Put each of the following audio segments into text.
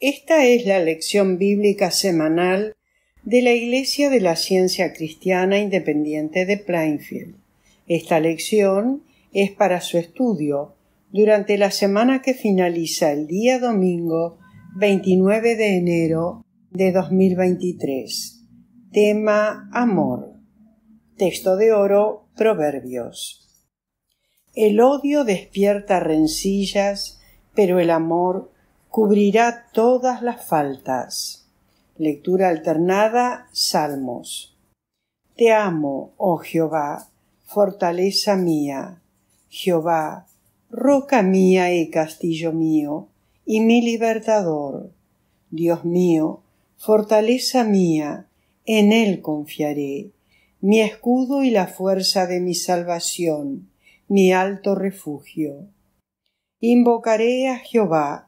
Esta es la lección bíblica semanal de la Iglesia de la Ciencia Cristiana Independiente de Plainfield. Esta lección es para su estudio durante la semana que finaliza el día domingo 29 de enero de 2023. Tema Amor. Texto de oro, Proverbios. El odio despierta rencillas, pero el amor cubrirá todas las faltas. Lectura alternada Salmos. Te amo, oh Jehová, fortaleza mía. Jehová, roca mía y castillo mío, y mi libertador. Dios mío, fortaleza mía, en Él confiaré, mi escudo y la fuerza de mi salvación, mi alto refugio. Invocaré a Jehová,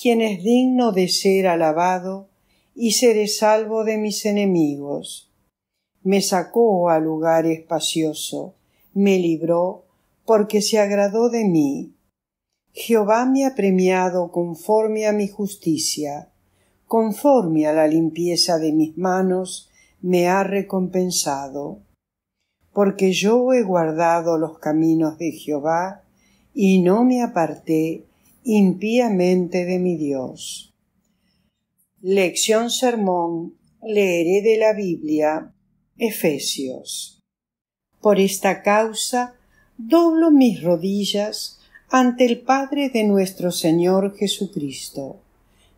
quien es digno de ser alabado, y seré salvo de mis enemigos. Me sacó a lugar espacioso, me libró, porque se agradó de mí. Jehová me ha premiado conforme a mi justicia, conforme a la limpieza de mis manos, me ha recompensado. Porque yo he guardado los caminos de Jehová, y no me aparté impíamente de mi Dios. Lección Sermón. Leeré de la Biblia. Efesios. Por esta causa doblo mis rodillas ante el Padre de nuestro Señor Jesucristo,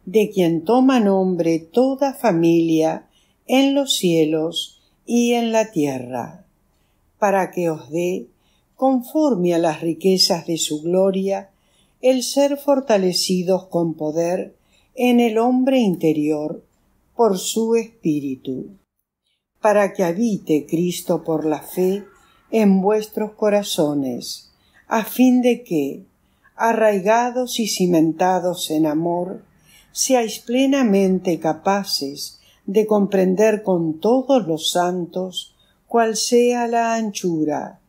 de quien toma nombre toda familia en los cielos y en la tierra, para que os dé, conforme a las riquezas de su gloria, el ser fortalecidos con poder en el hombre interior por su espíritu, para que habite Cristo por la fe en vuestros corazones, a fin de que, arraigados y cimentados en amor, seáis plenamente capaces de comprender con todos los santos cuál sea la anchura,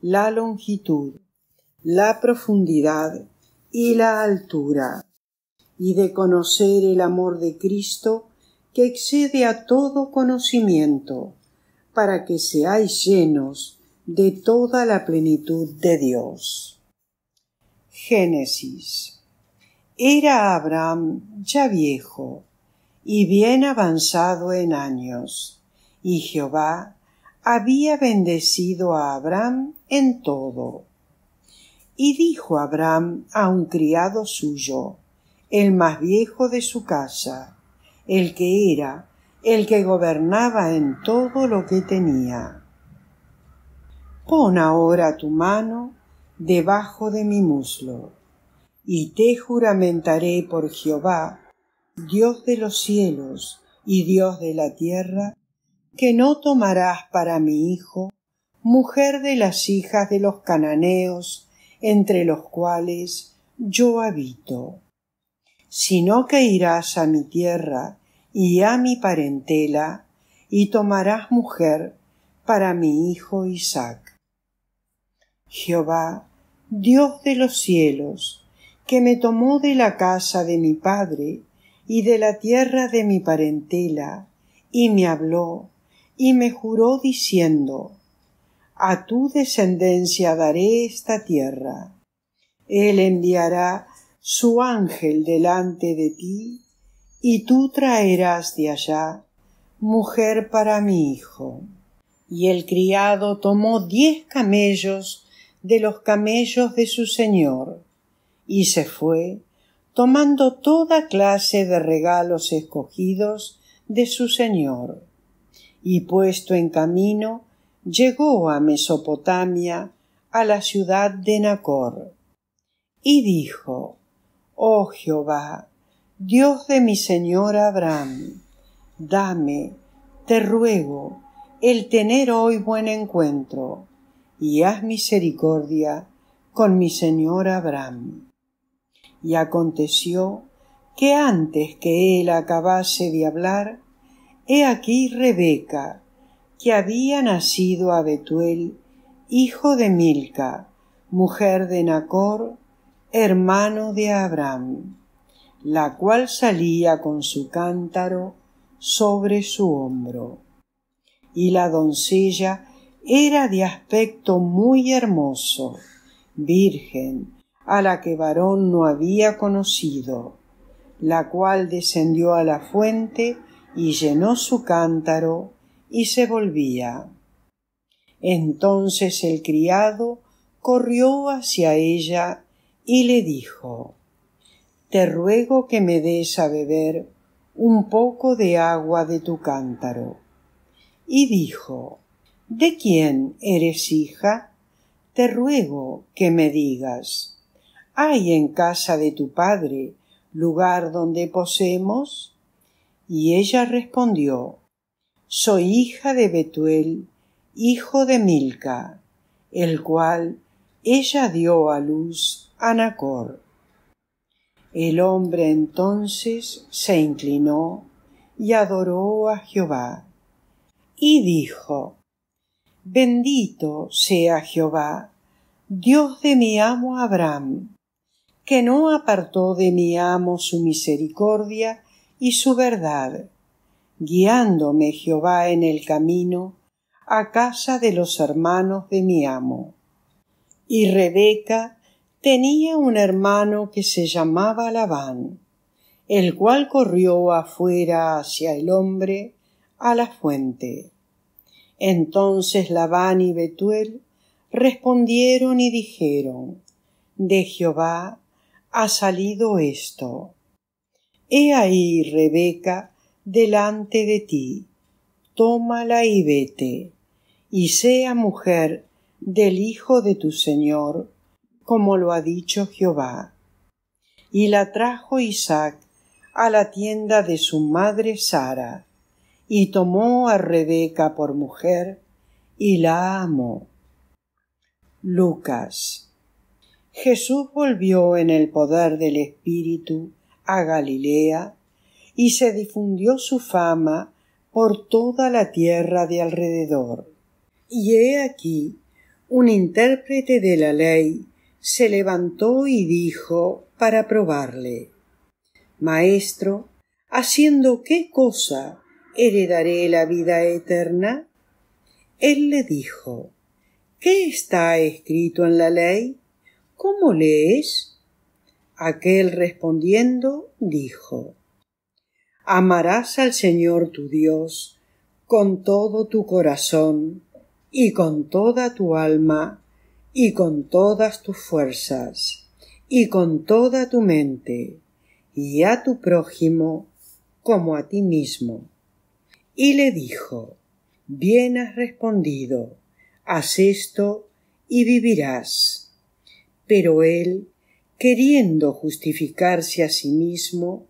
la longitud, la profundidad y la altura, y de conocer el amor de Cristo que excede a todo conocimiento, para que seáis llenos de toda la plenitud de Dios. Génesis. Era Abraham ya viejo y bien avanzado en años, y Jehová había bendecido a Abraham en todo. Y dijo Abraham a un criado suyo, el más viejo de su casa, el que era, el que gobernaba en todo lo que tenía. Pon ahora tu mano debajo de mi muslo, y te juramentaré por Jehová, Dios de los cielos y Dios de la tierra, que no tomarás para mi hijo, mujer de las hijas de los cananeos, entre los cuales yo habito, sino que irás a mi tierra y a mi parentela, y tomarás mujer para mi hijo Isaac. Jehová, Dios de los cielos, que me tomó de la casa de mi padre y de la tierra de mi parentela, y me habló, y me juró diciendo a tu descendencia daré esta tierra. Él enviará su ángel delante de ti, y tú traerás de allá mujer para mi hijo. Y el criado tomó diez camellos de los camellos de su señor, y se fue, tomando toda clase de regalos escogidos de su señor. Y puesto en camino, llegó a Mesopotamia, a la ciudad de Nacor, y dijo, Oh Jehová, Dios de mi señor Abraham, dame, te ruego, el tener hoy buen encuentro, y haz misericordia con mi señor Abraham. Y aconteció que antes que él acabase de hablar, he aquí Rebeca, que había nacido a Betuel, hijo de Milca, mujer de Nacor, hermano de Abraham, la cual salía con su cántaro sobre su hombro. Y la doncella era de aspecto muy hermoso, virgen, a la que varón no había conocido, la cual descendió a la fuente y llenó su cántaro y se volvía. Entonces el criado corrió hacia ella y le dijo Te ruego que me des a beber un poco de agua de tu cántaro. Y dijo ¿De quién eres hija? Te ruego que me digas. ¿Hay en casa de tu padre lugar donde posemos? Y ella respondió soy hija de Betuel, hijo de Milca, el cual ella dio a luz a Nacor. El hombre entonces se inclinó y adoró a Jehová, y dijo Bendito sea Jehová, Dios de mi amo Abraham, que no apartó de mi amo su misericordia y su verdad, guiándome Jehová en el camino a casa de los hermanos de mi amo. Y Rebeca tenía un hermano que se llamaba Labán, el cual corrió afuera hacia el hombre a la fuente. Entonces Labán y Betuel respondieron y dijeron De Jehová ha salido esto. He ahí Rebeca delante de ti, tómala y vete, y sea mujer del Hijo de tu Señor, como lo ha dicho Jehová. Y la trajo Isaac a la tienda de su madre Sara, y tomó a Rebeca por mujer, y la amó. Lucas. Jesús volvió en el poder del Espíritu a Galilea, y se difundió su fama por toda la tierra de alrededor. Y he aquí un intérprete de la ley se levantó y dijo para probarle Maestro, ¿haciendo qué cosa heredaré la vida eterna? Él le dijo ¿Qué está escrito en la ley? ¿Cómo lees? Aquel respondiendo dijo Amarás al Señor tu Dios con todo tu corazón y con toda tu alma y con todas tus fuerzas y con toda tu mente y a tu prójimo como a ti mismo. Y le dijo, Bien has respondido, haz esto y vivirás. Pero él, queriendo justificarse a sí mismo,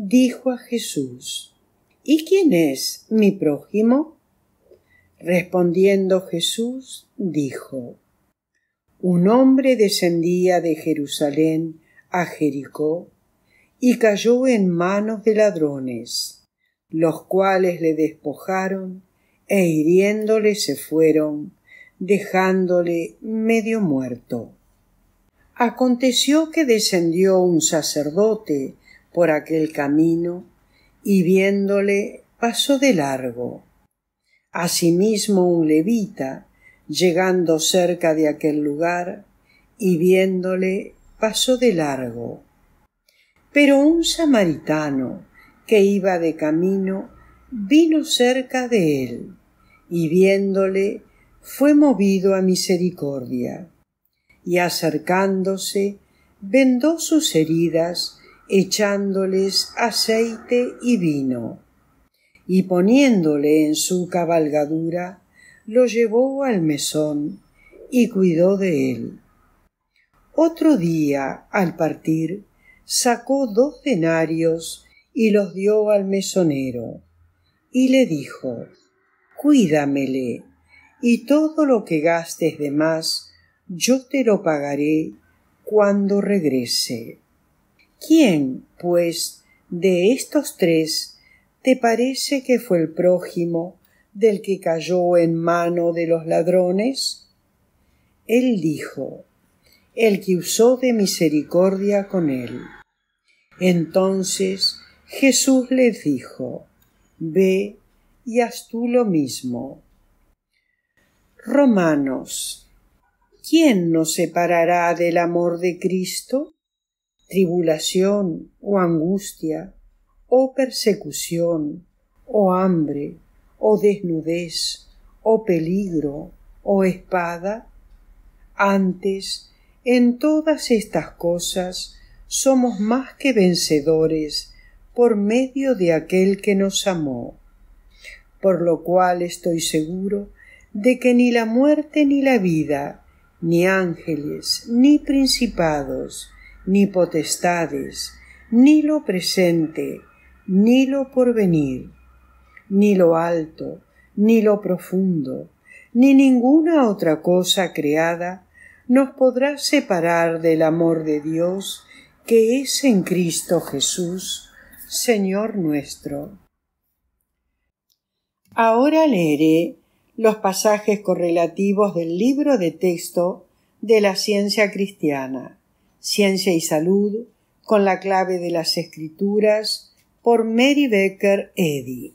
dijo a Jesús, ¿Y quién es mi prójimo? Respondiendo Jesús, dijo, Un hombre descendía de Jerusalén a Jericó y cayó en manos de ladrones, los cuales le despojaron e hiriéndole se fueron, dejándole medio muerto. Aconteció que descendió un sacerdote por aquel camino y viéndole pasó de largo. Asimismo un levita, llegando cerca de aquel lugar y viéndole pasó de largo. Pero un samaritano que iba de camino vino cerca de él y viéndole fue movido a misericordia y acercándose vendó sus heridas echándoles aceite y vino, y poniéndole en su cabalgadura, lo llevó al mesón y cuidó de él. Otro día, al partir, sacó dos denarios y los dio al mesonero, y le dijo Cuídamele, y todo lo que gastes de más, yo te lo pagaré cuando regrese. ¿Quién, pues, de estos tres te parece que fue el prójimo del que cayó en mano de los ladrones? Él dijo, el que usó de misericordia con él. Entonces Jesús les dijo, Ve y haz tú lo mismo. Romanos, ¿quién nos separará del amor de Cristo? tribulación o angustia, o persecución, o hambre, o desnudez, o peligro, o espada? Antes, en todas estas cosas somos más que vencedores por medio de aquel que nos amó. Por lo cual estoy seguro de que ni la muerte ni la vida, ni ángeles, ni principados, ni potestades, ni lo presente, ni lo porvenir, ni lo alto, ni lo profundo, ni ninguna otra cosa creada nos podrá separar del amor de Dios que es en Cristo Jesús, Señor nuestro. Ahora leeré los pasajes correlativos del libro de texto de la ciencia cristiana Ciencia y Salud, con la clave de las escrituras, por Mary Becker Eddy.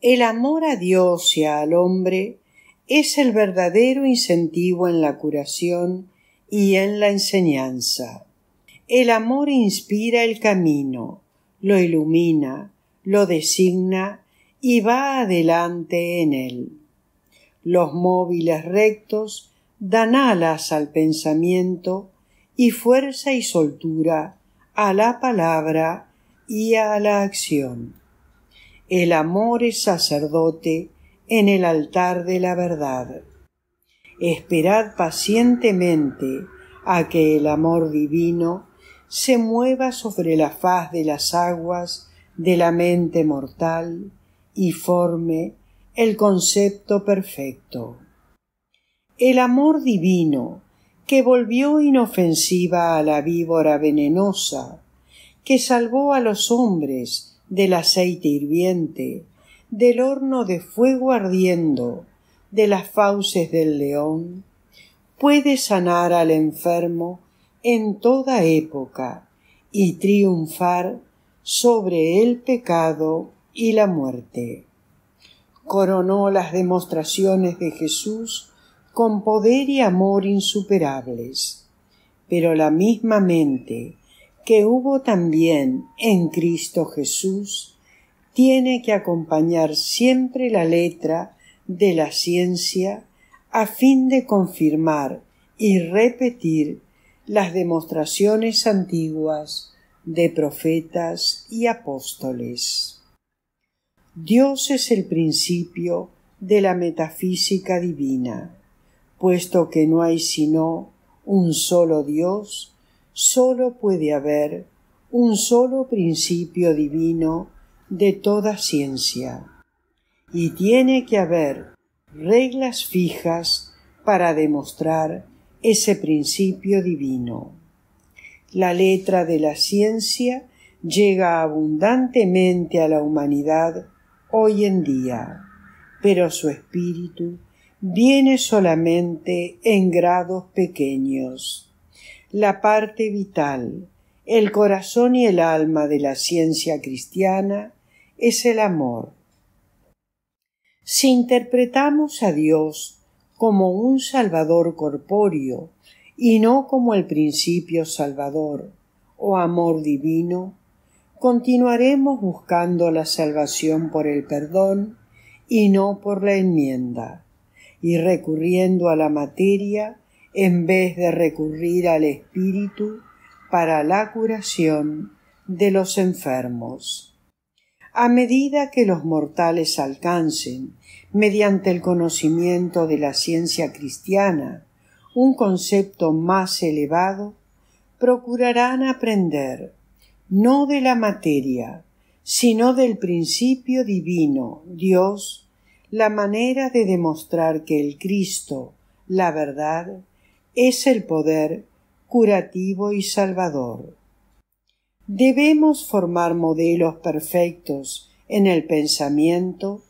El amor a Dios y al hombre es el verdadero incentivo en la curación y en la enseñanza. El amor inspira el camino, lo ilumina, lo designa y va adelante en él. Los móviles rectos dan alas al pensamiento y fuerza y soltura a la palabra y a la acción. El amor es sacerdote en el altar de la verdad. Esperad pacientemente a que el amor divino se mueva sobre la faz de las aguas de la mente mortal y forme el concepto perfecto el amor divino que volvió inofensiva a la víbora venenosa, que salvó a los hombres del aceite hirviente, del horno de fuego ardiendo, de las fauces del león, puede sanar al enfermo en toda época y triunfar sobre el pecado y la muerte. Coronó las demostraciones de Jesús con poder y amor insuperables. Pero la misma mente que hubo también en Cristo Jesús tiene que acompañar siempre la letra de la ciencia a fin de confirmar y repetir las demostraciones antiguas de profetas y apóstoles. Dios es el principio de la metafísica divina puesto que no hay sino un solo Dios, solo puede haber un solo principio divino de toda ciencia. Y tiene que haber reglas fijas para demostrar ese principio divino. La letra de la ciencia llega abundantemente a la humanidad hoy en día, pero su espíritu viene solamente en grados pequeños. La parte vital, el corazón y el alma de la ciencia cristiana es el amor. Si interpretamos a Dios como un Salvador corpóreo y no como el principio Salvador o amor divino, continuaremos buscando la salvación por el perdón y no por la enmienda y recurriendo a la materia en vez de recurrir al espíritu para la curación de los enfermos. A medida que los mortales alcancen, mediante el conocimiento de la ciencia cristiana, un concepto más elevado, procurarán aprender, no de la materia, sino del principio divino, Dios, la manera de demostrar que el Cristo, la verdad, es el poder curativo y salvador. Debemos formar modelos perfectos en el pensamiento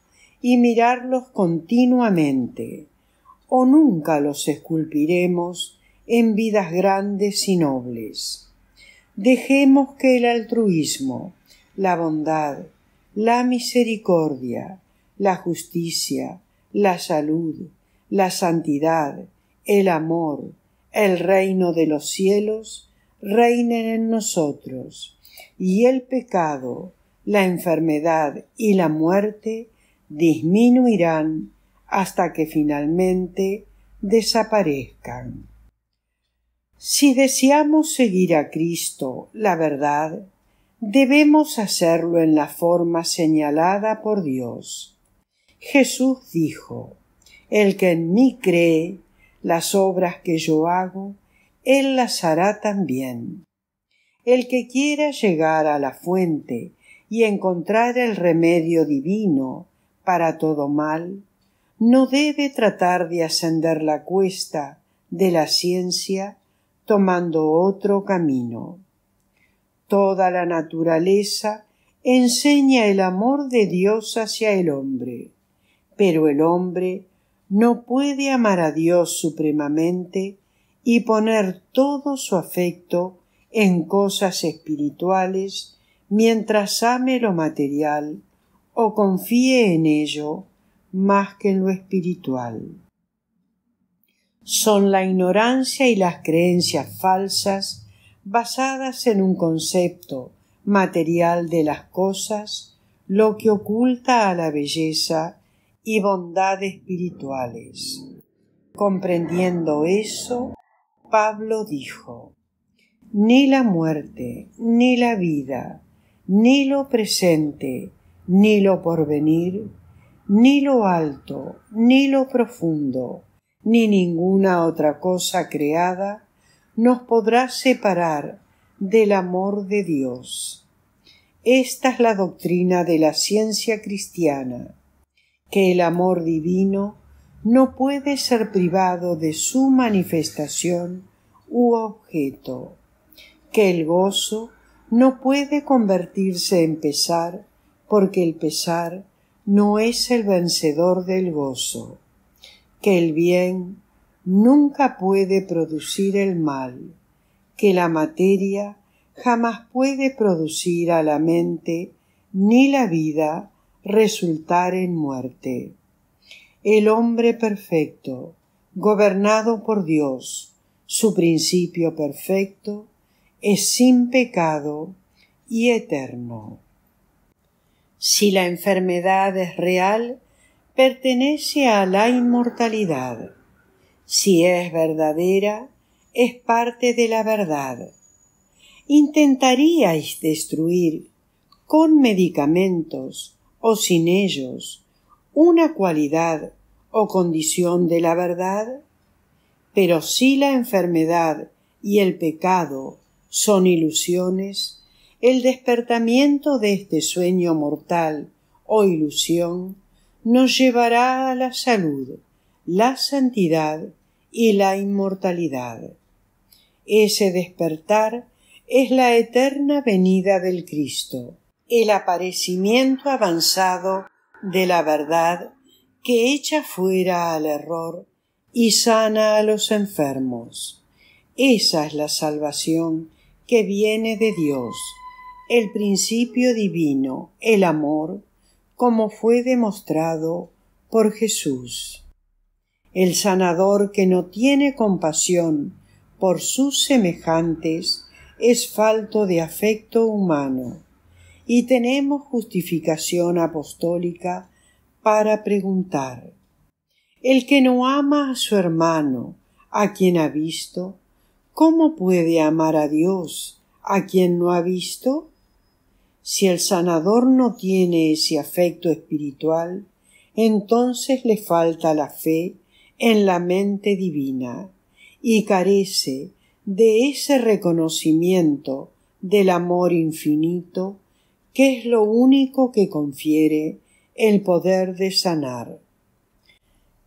y mirarlos continuamente, o nunca los esculpiremos en vidas grandes y nobles. Dejemos que el altruismo, la bondad, la misericordia, la justicia, la salud, la santidad, el amor, el reino de los cielos, reinen en nosotros, y el pecado, la enfermedad y la muerte disminuirán hasta que finalmente desaparezcan. Si deseamos seguir a Cristo, la verdad, debemos hacerlo en la forma señalada por Dios Jesús dijo, El que en mí cree, las obras que yo hago, él las hará también. El que quiera llegar a la fuente y encontrar el remedio divino para todo mal, no debe tratar de ascender la cuesta de la ciencia tomando otro camino. Toda la naturaleza enseña el amor de Dios hacia el hombre. Pero el hombre no puede amar a Dios supremamente y poner todo su afecto en cosas espirituales mientras ame lo material o confíe en ello más que en lo espiritual. Son la ignorancia y las creencias falsas basadas en un concepto material de las cosas lo que oculta a la belleza y bondad espirituales. Comprendiendo eso, Pablo dijo, Ni la muerte, ni la vida, ni lo presente, ni lo porvenir, ni lo alto, ni lo profundo, ni ninguna otra cosa creada nos podrá separar del amor de Dios. Esta es la doctrina de la ciencia cristiana que el amor divino no puede ser privado de su manifestación u objeto, que el gozo no puede convertirse en pesar, porque el pesar no es el vencedor del gozo, que el bien nunca puede producir el mal, que la materia jamás puede producir a la mente ni la vida resultar en muerte. El hombre perfecto, gobernado por Dios, su principio perfecto, es sin pecado y eterno. Si la enfermedad es real, pertenece a la inmortalidad. Si es verdadera, es parte de la verdad. Intentaríais destruir con medicamentos o sin ellos una cualidad o condición de la verdad? Pero si la enfermedad y el pecado son ilusiones, el despertamiento de este sueño mortal o ilusión nos llevará a la salud, la santidad y la inmortalidad. Ese despertar es la eterna venida del Cristo el aparecimiento avanzado de la verdad que echa fuera al error y sana a los enfermos. Esa es la salvación que viene de Dios, el principio divino, el amor, como fue demostrado por Jesús. El sanador que no tiene compasión por sus semejantes es falto de afecto humano y tenemos justificación apostólica para preguntar. El que no ama a su hermano, a quien ha visto, ¿cómo puede amar a Dios, a quien no ha visto? Si el sanador no tiene ese afecto espiritual, entonces le falta la fe en la mente divina y carece de ese reconocimiento del amor infinito que es lo único que confiere el poder de sanar.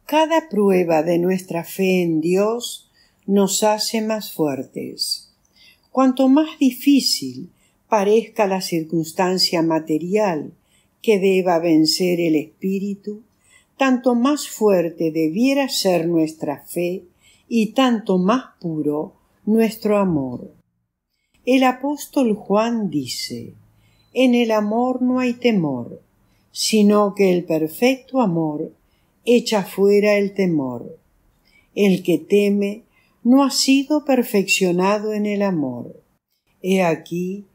Cada prueba de nuestra fe en Dios nos hace más fuertes. Cuanto más difícil parezca la circunstancia material que deba vencer el espíritu, tanto más fuerte debiera ser nuestra fe y tanto más puro nuestro amor. El apóstol Juan dice en el amor no hay temor, sino que el perfecto amor echa fuera el temor. El que teme no ha sido perfeccionado en el amor. He aquí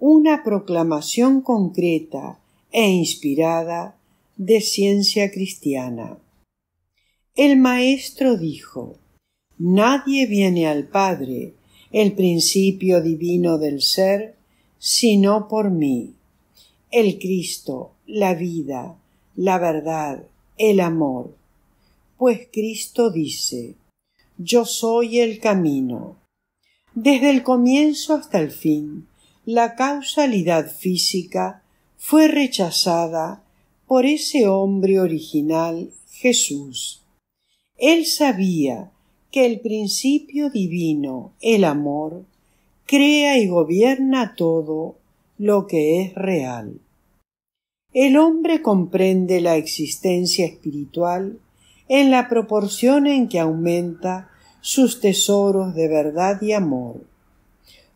una proclamación concreta e inspirada de ciencia cristiana. El Maestro dijo Nadie viene al Padre, el principio divino del ser, sino por mí. El Cristo, la vida, la verdad, el amor. Pues Cristo dice, Yo soy el camino. Desde el comienzo hasta el fin, la causalidad física fue rechazada por ese hombre original, Jesús. Él sabía que el principio divino, el amor, crea y gobierna todo lo que es real. El hombre comprende la existencia espiritual en la proporción en que aumenta sus tesoros de verdad y amor.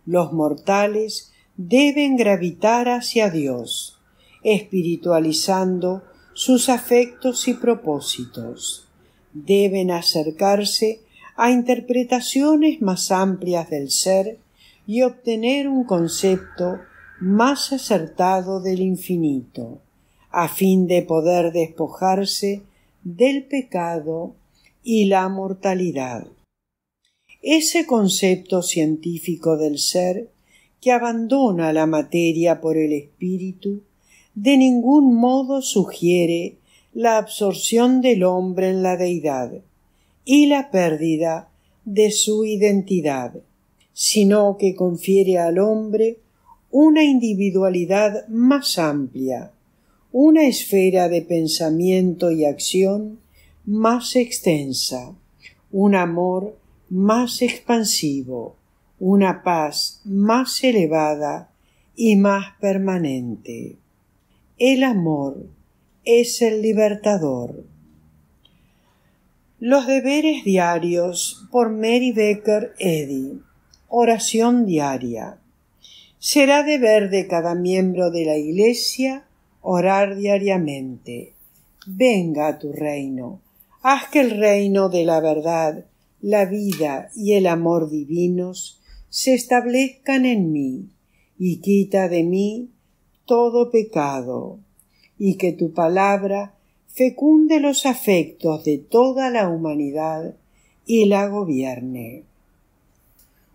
Los mortales deben gravitar hacia Dios, espiritualizando sus afectos y propósitos. Deben acercarse a interpretaciones más amplias del ser y obtener un concepto más acertado del infinito, a fin de poder despojarse del pecado y la mortalidad. Ese concepto científico del ser que abandona la materia por el espíritu, de ningún modo sugiere la absorción del hombre en la deidad y la pérdida de su identidad sino que confiere al hombre una individualidad más amplia, una esfera de pensamiento y acción más extensa, un amor más expansivo, una paz más elevada y más permanente. El amor es el libertador. Los deberes diarios por Mary Becker Eddy oración diaria. Será deber de cada miembro de la Iglesia orar diariamente. Venga a tu reino. Haz que el reino de la verdad, la vida y el amor divinos se establezcan en mí y quita de mí todo pecado y que tu palabra fecunde los afectos de toda la humanidad y la gobierne